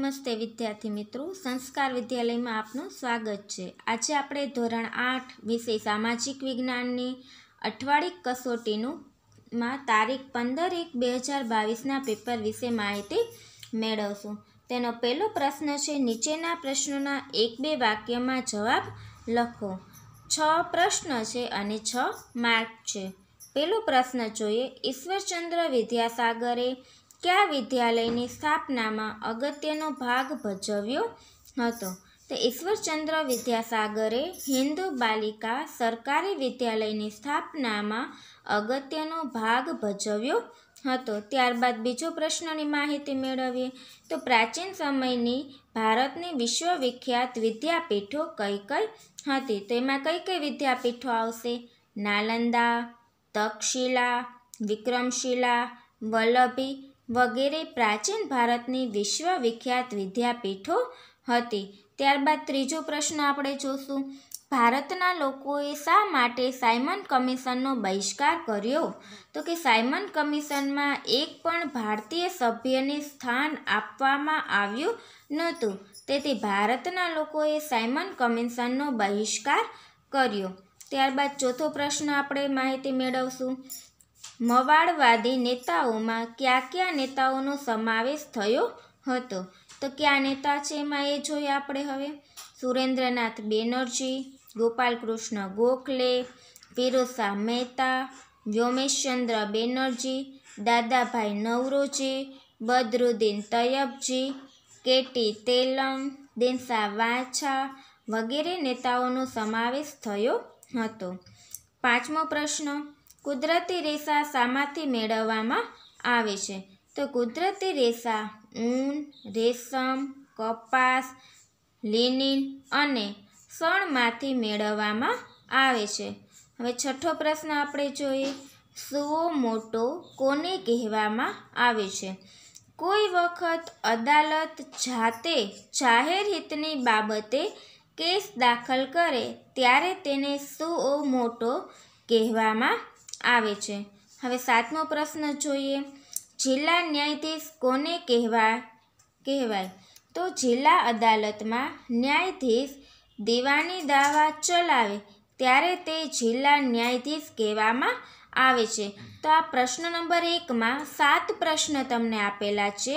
નમસ્તે વિદ્યાર્થી મિત્રો સંસ્કાર વિદ્યાલયમાં આપનું સ્વાગત છે આજે આપણે ધોરણ આઠ વિષય સામાજિક વિજ્ઞાનની અઠવાડિક કસોટીનું માં તારીખ પંદર એક બે હજાર બાવીસના પેપર વિશે માહિતી મેળવશું તેનો પહેલો પ્રશ્ન છે નીચેના પ્રશ્નોના એક બે વાક્યમાં જવાબ લખો છ પ્રશ્ન છે અને છ માર્ક છે પહેલો પ્રશ્ન જોઈએ ઈશ્વરચંદ્ર વિદ્યાસાગરે કયા વિદ્યાલયની સ્થાપનામાં અગત્યનો ભાગ ભજવ્યો હતો તો ઈશ્વરચંદ્ર વિદ્યાસાગરે હિન્દુ બાલિકા સરકારી વિદ્યાલયની સ્થાપનામાં અગત્યનો ભાગ ભજવ્યો હતો ત્યારબાદ બીજો પ્રશ્નની માહિતી મેળવીએ તો પ્રાચીન સમયની ભારતની વિશ્વવિખ્યાત વિદ્યાપીઠો કઈ કઈ હતી તો એમાં કઈ કઈ વિદ્યાપીઠો આવશે નાલંદા તક્ષશિલા વિક્રમશિલા વલ્લભી વગેરે પ્રાચીન ભારતની વિશ્વવિખ્યાત વિદ્યાપીઠો હતી ત્યારબાદ ત્રીજો પ્રશ્ન આપણે જોશું ભારતના લોકોએ શા માટે સાયમન કમિશનનો બહિષ્કાર કર્યો તો કે સાયમન કમિશનમાં એક પણ ભારતીય સભ્યને સ્થાન આપવામાં આવ્યું નહોતું તેથી ભારતના લોકોએ સાયમન કમિશનનો બહિષ્કાર કર્યો ત્યારબાદ ચોથો પ્રશ્ન આપણે માહિતી મેળવશું મવાડવાદી નેતાઓમાં કયા કયા નેતાઓનો સમાવેશ થયો હતો તો કયા નેતા છે એમાં એ જોઈએ આપણે હવે સુરેન્દ્રનાથ બેનર્જી ગોપાલકૃષ્ણ ગોખલે ફિરોઝા મહેતા વ્યોમેશચંદ્ર બેનર્જી દાદાભાઈ નવરોજી બદરુદ્દીન તૈયબજી કેટી તેલંગ દેનસા વાછા વગેરે નેતાઓનો સમાવેશ થયો હતો પાંચમો પ્રશ્ન કુદરતી રેસા શામાંથી મેળવવામાં આવે છે તો કુદરતી રેસા ઊન રેશમ કપાસ લિનિન અને શણમાંથી મેળવવામાં આવે છે હવે છઠ્ઠો પ્રશ્ન આપણે જોઈએ સુઓ મોટો કોને કહેવામાં આવે છે કોઈ વખત અદાલત જાતે જાહેર હિતની બાબતે કેસ દાખલ કરે ત્યારે તેને સુઓ મોટો કહેવામાં આવે છે હવે સાતમો પ્રશ્ન જોઈએ જિલ્લા ન્યાયાધીશ કોને કહેવાય કહેવાય તો જિલ્લા અદાલતમાં ન્યાયાધીશ દીવાની દાવા ચલાવે ત્યારે તે જિલ્લા ન્યાયાધીશ કહેવામાં આવે છે તો આ પ્રશ્ન નંબર એકમાં સાત પ્રશ્ન તમને આપેલા છે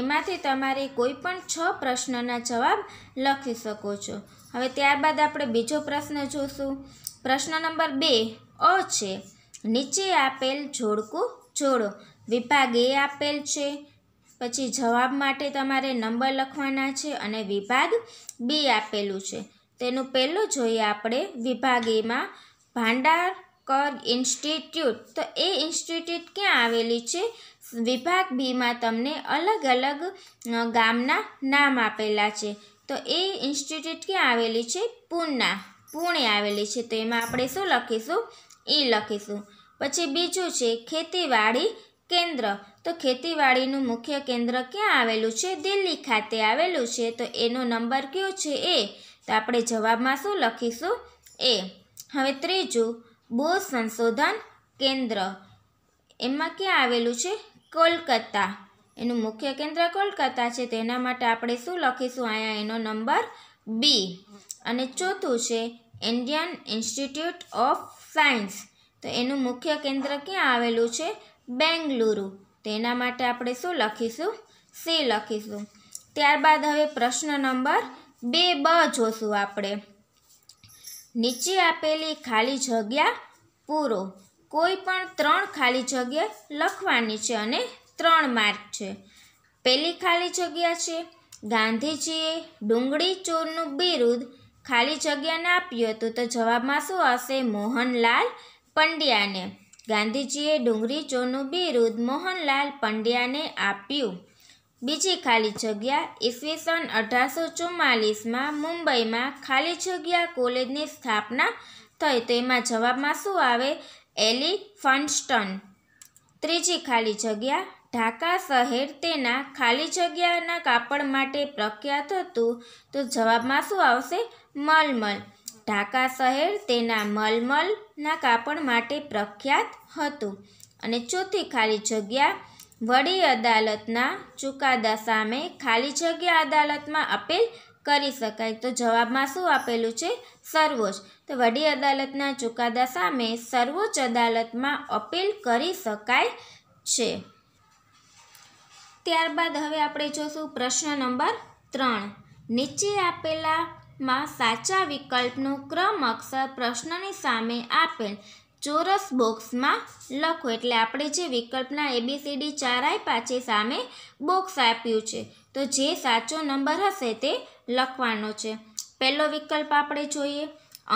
એમાંથી તમારે કોઈ પણ છ પ્રશ્નના જવાબ લખી શકો છો હવે ત્યારબાદ આપણે બીજો પ્રશ્ન જોશું પ્રશ્ન નંબર બે અ છે નીચે આપેલ જોડકું જોડો વિભાગ એ આપેલ છે પછી જવાબ માટે તમારે નંબર લખવાના છે અને વિભાગ બી આપેલું છે તેનું પહેલું જોઈએ આપણે વિભાગ એમાં ભાંડારકર ઇન્સ્ટિટ્યૂટ તો એ ઇન્સ્ટિટ્યૂટ ક્યાં આવેલી છે વિભાગ બીમાં તમને અલગ અલગ ગામના નામ આપેલા છે તો એ ઇન્સ્ટિટ્યૂટ ક્યાં આવેલી છે પૂના પુણે આવેલી છે તો એમાં આપણે શું લખીશું એ લખીશું પછી બીજું છે ખેતીવાડી કેન્દ્ર તો ખેતીવાડીનું મુખ્ય કેન્દ્ર ક્યાં આવેલું છે દિલ્હી ખાતે આવેલું છે તો એનો નંબર કયો છે એ તો આપણે જવાબમાં શું લખીશું એ હવે ત્રીજું બોઝ સંશોધન કેન્દ્ર એમાં ક્યાં આવેલું છે કોલકાતા એનું મુખ્ય કેન્દ્ર કોલકાતા છે તેના માટે આપણે શું લખીશું અહીંયા એનો નંબર બી અને ચોથું છે ઇન્ડિયન ઇન્સ્ટિટ્યૂટ ઓફ સાયન્સ તો એનું મુખ્ય કેન્દ્ર ક્યાં આવેલું છે બેંગલુરુ તેના માટે આપણે શું લખીશું સી લખીશું ત્યારબાદ હવે પ્રશ્ન નંબર બે બ જોશું આપણે નીચે આપેલી ખાલી જગ્યા પૂરો કોઈ પણ ત્રણ ખાલી જગ્યા લખવાની છે અને ત્રણ માર્ક છે પહેલી ખાલી જગ્યા છે ગાંધીજીએ ડુંગળી ચોરનું બિરુદ ખાલી જગ્યાને આપ્યું હતું તો જવાબમાં શું હશે મોહનલાલ પંડ્યાને ગાંધીજીએ ડુંગળી ચોનું બિરુદ મોહનલાલ પંડ્યાને આપ્યું બીજી ખાલી જગ્યા ઈસવીસન અઢારસો ચુમ્માલીસમાં મુંબઈમાં ખાલી જગ્યા કોલેજની સ્થાપના થઈ તો એમાં જવાબમાં શું આવે એલિફન્સ્ટન ત્રીજી ખાલી જગ્યા ઢાકા શહેર તેના ખાલી જગ્યાના કાપડ માટે પ્રખ્યાત હતું તો જવાબમાં શું આવશે મલમલ ઢાકા શહેર તેના મલમલ ના કાપડ માટે પ્રખ્યાત હતું અને ચોથી ખાલી જગ્યા વડી અદાલતના ચુકાદા સામે ખાલી જગ્યા અદાલતમાં અપીલ કરી શકાય તો જવાબમાં શું આપેલું છે સર્વોચ્ચ તો વડી અદાલતના ચુકાદા સામે સર્વોચ્ચ અદાલતમાં અપીલ કરી શકાય છે ત્યારબાદ હવે આપણે જોશું પ્રશ્ન નંબર ત્રણ નીચે આપેલા માં સાચા વિકલ્પનું ક્રમ અક્ષર પ્રશ્નની સામે આપેલ ચોરસ બોક્સમાં લખો એટલે આપણે જે વિકલ્પના એબીસીડી ચાર આપ્યા છે સામે બોક્સ આપ્યું છે તો જે સાચો નંબર હશે તે લખવાનો છે પહેલો વિકલ્પ આપણે જોઈએ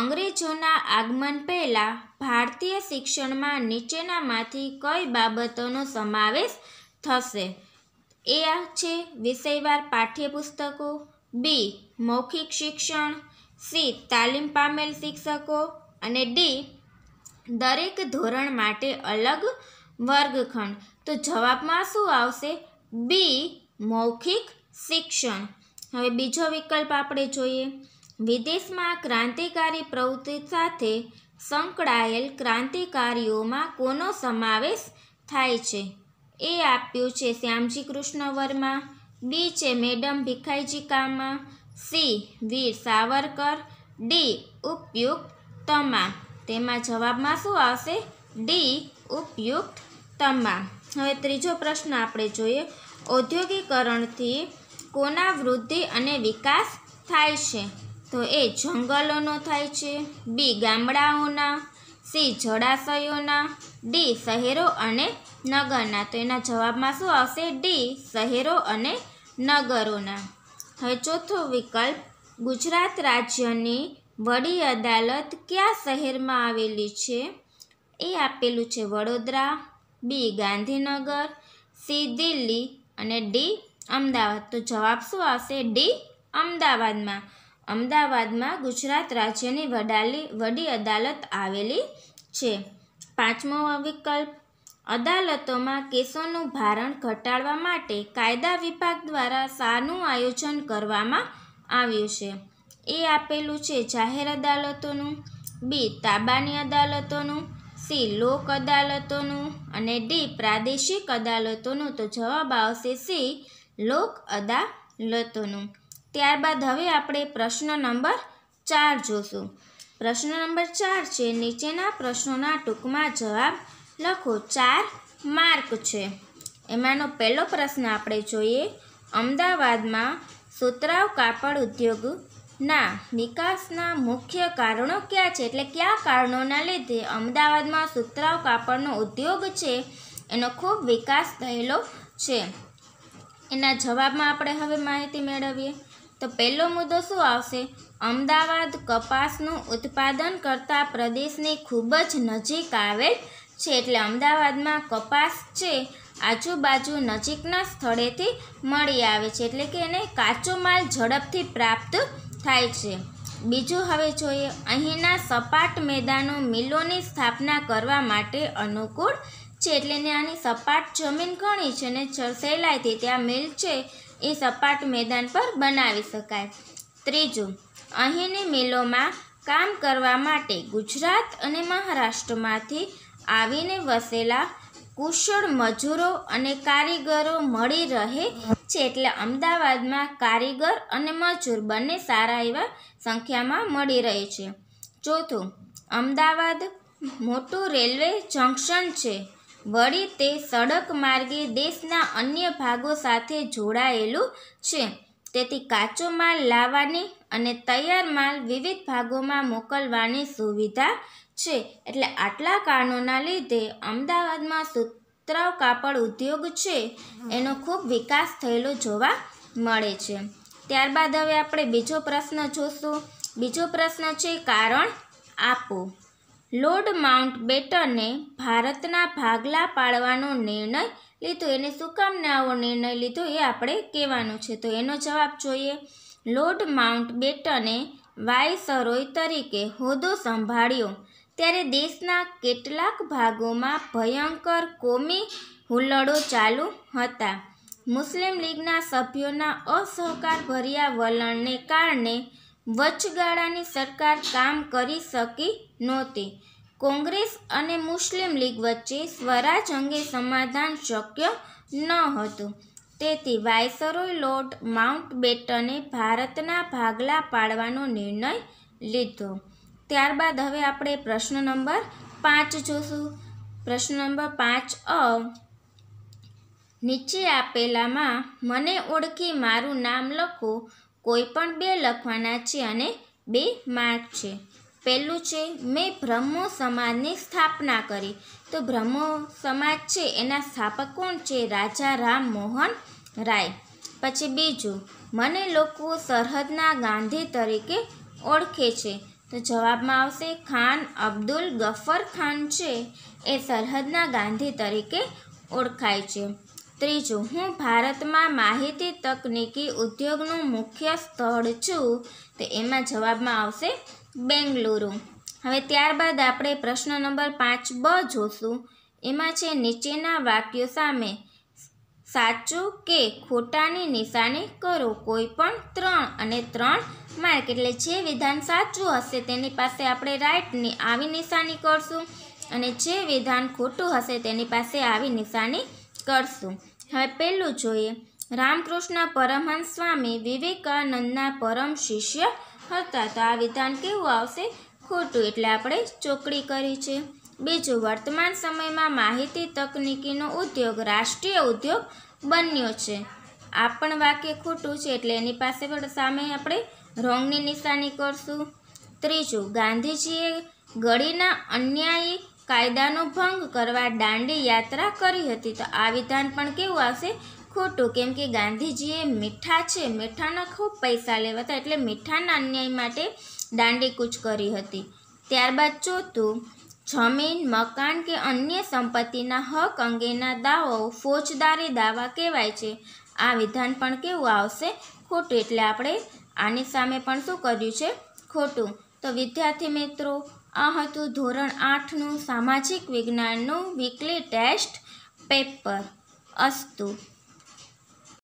અંગ્રેજોના આગમન પહેલાં ભારતીય શિક્ષણમાં નીચેનામાંથી કઈ બાબતોનો સમાવેશ થશે એ આ છે વિષયવાર પાઠ્યપુસ્તકો બી મૌખિક શિક્ષણ સી તાલીમ પામેલ શિક્ષકો અને ડી દરેક ધોરણ માટે અલગ વર્ગખંડ તો જવાબમાં શું આવશે બી મૌખિક શિક્ષણ હવે બીજો વિકલ્પ આપણે જોઈએ વિદેશમાં ક્રાંતિકારી પ્રવૃત્તિ સાથે સંકળાયેલ ક્રાંતિકારીઓમાં કોનો સમાવેશ થાય છે એ આપ્યું છે શ્યામજી કૃષ્ણ વર્મા બી છે madam Bhikaiji Cama C Veer Savarkar D ઉપયુક્ત તમા તેમાં જવાબમાં શું આવશે ડી ઉપયુક્ત તમા હવે ત્રીજો પ્રશ્ન આપણે જોઈએ ઔદ્યોગિકરણથી કોના વૃદ્ધિ અને વિકાસ થાય છે તો એ જંગલોનો થાય છે બી ગામડાઓના સી જળાશયોના ડી શહેરો અને નગરના તો એના જવાબમાં શું આવશે ડી શહેરો અને નગરોના હવે ચોથો વિકલ્પ ગુજરાત રાજ્યની વડી અદાલત કયા શહેરમાં આવેલી છે એ આપેલું છે વડોદરા બી ગાંધીનગર સી દિલ્હી અને ડી અમદાવાદ તો જવાબ શું આવશે ડી અમદાવાદમાં અમદાવાદમાં ગુજરાત રાજ્યની વડાલી વડી અદાલત આવેલી છે પાંચમો વિકલ્પ અદાલતોમાં કેસોનું ભારણ ઘટાડવા માટે કાયદા વિભાગ દ્વારા શાનું આયોજન કરવામાં આવ્યું છે એ આપેલું છે જાહેર અદાલતોનું બી તાબાની અદાલતોનું સી લોક અદાલતોનું અને ડી પ્રાદેશિક અદાલતોનું તો જવાબ આવશે સી લોક અદાલતોનું ત્યારબાદ હવે આપણે પ્રશ્ન નંબર ચાર જોશું પ્રશ્ન નંબર ચાર છે નીચેના પ્રશ્નોના ટૂંકમાં જવાબ લખો ચાર માર્ક છે એમાંનો પહેલો પ્રશ્ન આપણે જોઈએ અમદાવાદમાં સુતરાવ કાપડ ઉદ્યોગના વિકાસના મુખ્ય કારણો ક્યાં છે એટલે કયા કારણોના લીધે અમદાવાદમાં સુતરાવ કાપડનો ઉદ્યોગ છે એનો ખૂબ વિકાસ થયેલો છે એના જવાબમાં આપણે હવે માહિતી મેળવીએ તો પહેલો મુદ્દો શું આવશે અમદાવાદ કપાસનું ઉત્પાદન કરતા પ્રદેશની ખૂબ જ નજીક આવેલ છે એટલે અમદાવાદમાં કપાસ છે આજુબાજુ નજીકના સ્થળેથી મળી આવે છે એટલે કે એને કાચો માલ ઝડપથી પ્રાપ્ત થાય છે બીજું હવે જોઈએ અહીંના સપાટ મેદાનો મિલોની સ્થાપના કરવા માટે અનુકૂળ છે એટલે ને આની સપાટ જમીન ઘણી છે અને સહેલાઈથી ત્યાં મિલ છે એ સપાટ મેદાન પર બનાવી શકાય ત્રીજું અહીંની મિલોમાં કામ કરવા માટે ગુજરાત અને મહારાષ્ટ્રમાંથી આવીને વસેલા કુશળ મજૂરો અને કારીગરો મળી રહે છે એટલે અમદાવાદમાં કારીગર અને મજૂર બંને સારા એવા સંખ્યામાં મળી રહે છે ચોથું અમદાવાદ મોટું રેલવે જંકશન છે વળી તે સડક માર્ગે દેશના અન્ય ભાગો સાથે જોડાયેલું છે તેથી કાચો માલ લાવવાની અને તૈયાર માલ વિવિધ ભાગોમાં મોકલવાની સુવિધા છે એટલે આટલા કારણોના લીધે અમદાવાદમાં સૂત્ર કાપડ ઉદ્યોગ છે એનો ખૂબ વિકાસ થયેલો જોવા મળે છે ત્યારબાદ હવે આપણે બીજો પ્રશ્ન જોશું બીજો પ્રશ્ન છે કારણ આપો લોર્ડ માઉન્ટ બેટને ભારતના ભાગલા પાડવાનો નિર્ણય લીધો એને શું કામ આવો નિર્ણય લીધો એ આપણે કહેવાનું છે તો એનો જવાબ જોઈએ લોર્ડ માઉન્ટ બેટને સરોય તરીકે હોદ્દો સંભાળ્યો ત્યારે દેશના કેટલાક ભાગોમાં ભયંકર કોમી હુલ્લડો ચાલુ હતા મુસ્લિમ લીગના સભ્યોના અસહકારભર્યા વલણને કારણે વચગાળાની સરકાર કામ કરી શકી નહોતી કોંગ્રેસ અને મુસ્લિમ લીગ વચ્ચે સ્વરાજ અંગે સમાધાન શક્ય ન હતું તેથી વાયસરોય લોર્ડ માઉન્ટ બેટને ભારતના ભાગલા પાડવાનો નિર્ણય લીધો ત્યારબાદ હવે આપણે પ્રશ્ન નંબર પાંચ જોશું પ્રશ્ન નંબર પાંચ અ નીચે આપેલામાં મને ઓળખી મારું નામ લખો કોઈ પણ બે લખવાના છે અને બે માર્ક છે પહેલું છે મેં બ્રહ્મો સમાજની સ્થાપના કરી તો બ્રહ્મો સમાજ છે એના સ્થાપક કોણ છે રાજા રામ મોહન રાય પછી બીજું મને લોકો સરહદના ગાંધી તરીકે ઓળખે છે તો જવાબમાં આવશે ખાન અબ્દુલ ગફર ખાન છે એ સરહદના ગાંધી તરીકે ઓળખાય છે ત્રીજું હું ભારતમાં માહિતી તકનીકી ઉદ્યોગનું મુખ્ય સ્થળ છું તો એમાં જવાબમાં આવશે બેંગલુરુ હવે ત્યારબાદ આપણે પ્રશ્ન નંબર પાંચ બ જોશું એમાં છે નીચેના વાક્યો સામે સાચું કે ખોટાની નિશાની કરો કોઈ પણ ત્રણ અને ત્રણ માર્ક એટલે જે વિધાન સાચું હશે તેની પાસે આપણે રાઇટની આવી નિશાની કરશું અને જે વિધાન ખોટું હશે તેની પાસે આવી નિશાની કરશું હવે પહેલું જોઈએ રામકૃષ્ણ પરમહંસ સ્વામી વિવેકાનંદના પરમ શિષ્ય હતા તો આ વિધાન કેવું આવશે ખોટું એટલે આપણે ચોકડી કરી છે બીજું વર્તમાન સમયમાં માહિતી તકનિકીનો ઉદ્યોગ રાષ્ટ્રીય ઉદ્યોગ બન્યો છે આ પણ વાક્ય ખોટું છે એટલે એની પાસે પણ સામે આપણે રોંગની નિશાની કરશું ત્રીજું ગાંધીજીએ ગળીના અન્યાયી કાયદાનો ભંગ કરવા દાંડી યાત્રા કરી હતી તો આ વિધાન પણ કેવું આવશે ખોટું કેમ કે ગાંધીજીએ મીઠા છે મીઠાના ખૂબ પૈસા લેવા હતા એટલે મીઠાના અન્યાય માટે દાંડી કૂચ કરી હતી ત્યારબાદ ચોથું જમીન મકાન કે અન્ય સંપત્તિના હક અંગેના દાવો ફોજદારી દાવા કહેવાય છે આ વિધાન પણ કેવું આવશે ખોટું એટલે આપણે આની સામે પણ શું કર્યું છે ખોટું તો વિદ્યાર્થી મિત્રો આ હતું ધોરણ આઠનું સામાજિક વિજ્ઞાનનું વીકલી ટેસ્ટ પેપર અસ્તુ